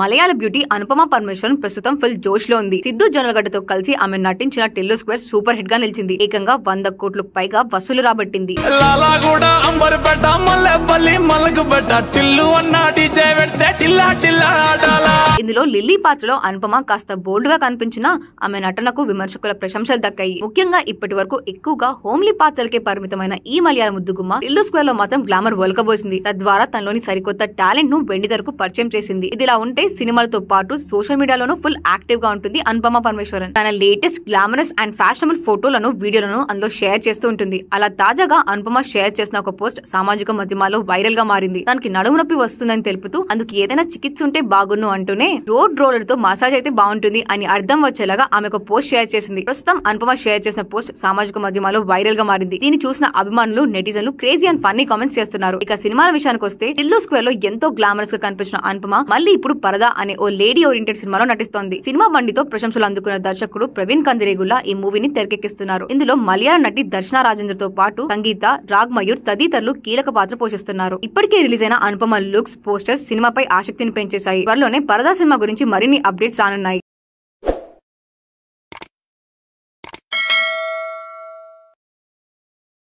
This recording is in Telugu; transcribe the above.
మలయాళ బ్యూటీ అనుపమ పరమేశ్వరన్ ప్రస్తుతం ఫుల్ జోష్ లో ఉంది సిద్ధు జొన్నలగడ్డతో కలిసి ఆమె నటించిన టెల్లు స్క్వేర్ సూపర్ హిట్ గా నిలిచింది ఏకంగా వంద కోట్లకు పైగా వసూలు రాబట్టింది టిల్లు అన్నా టిల్లా టిల్లా ఇందులో లిల్లీ పాత్రలో అనుపమ కాస్త బోల్డ్ గా కనిపించినా ఆమె నటనకు విమర్శకుల ప్రశంసలు దక్కాయి ముఖ్యంగా ఇప్పటి వరకు ఎక్కువగా హోమ్లీ పాత్రలకే పరిమితమైన ఈ మలయాళ ముద్దుగుమ్మ ఇల్లు స్క్వేర్ లో మాత్రం గ్లామర్ వలకబోసింది తద్వారా తనలోని సరికొత్త టాలెంట్ ను వెండి ధరకు పరిచయం చేసింది ఇదిలా ఉంటే సినిమాలతో పాటు సోషల్ మీడియాలోనూ ఫుల్ యాక్టివ్ గా ఉంటుంది అనుపమ పరమేశ్వరన్ తన లేటెస్ట్ గ్లామరస్ అండ్ ఫ్యాషనబుల్ ఫోటోలను వీడియోలను అందులో షేర్ చేస్తూ ఉంటుంది అలా తాజాగా అనుపమ షేర్ చేసిన ఒక పోస్ట్ సామాజిక మాధ్యమాల్లో వైరల్ గా మారింది దానికి నడుము నొప్పి వస్తుందని తెలుపుతూ అందుకు ఏదైనా చికిత్స ఉంటే బాగున్ను అంటూనే రోడ్ రోలర్ తో మసాజ్ అయితే బాగుంటుంది అని అర్థం వచ్చేలాగా ఆమె ఒక పోస్ట్ షేర్ చేసింది ప్రస్తుతం అనుపమ షేర్ చేసిన పోస్ట్ సామాజిక మాధ్యమాల్లో వైరల్ గా మారింది దీన్ని చూసిన అభిమానులు నెటిజన్లు క్రేజీ అండ్ ఫన్నీ కామెంట్స్ చేస్తున్నారు ఇక సినిమాల విషయానికి వస్తే టిల్లు స్క్వేర్ లో ఎంతో గ్లామరస్ గా కనిపించిన అనుపమ మళ్ళీ ఇప్పుడు పరదా అనే ఓ లేడీ ఓరియంటెడ్ సినిమాలో నటిస్తోంది సినిమా బండితో ప్రశంసలు అందుకున్న దర్శకుడు ప్రవీణ్ కందిరేగుల్లా ఈ మూవీని తెరకెక్కిస్తున్నారు ఇందులో మలయాళ నటి దర్శన రాజేంద్ర తో పాటు సంగీత రాగ్ మయూర్ తదితరులు కీలక పాత్ర పోషిస్తున్నారు ఇప్పటికే రిలీజ్ అయిన అనుపమ లుక్స్ పోస్టర్స్ సినిమాపై ఆసక్తిని పెంచేశాయి త్వరలోనే పరదా సినిమా గురించి మరిన్ని అప్డేట్స్ రానున్నాయి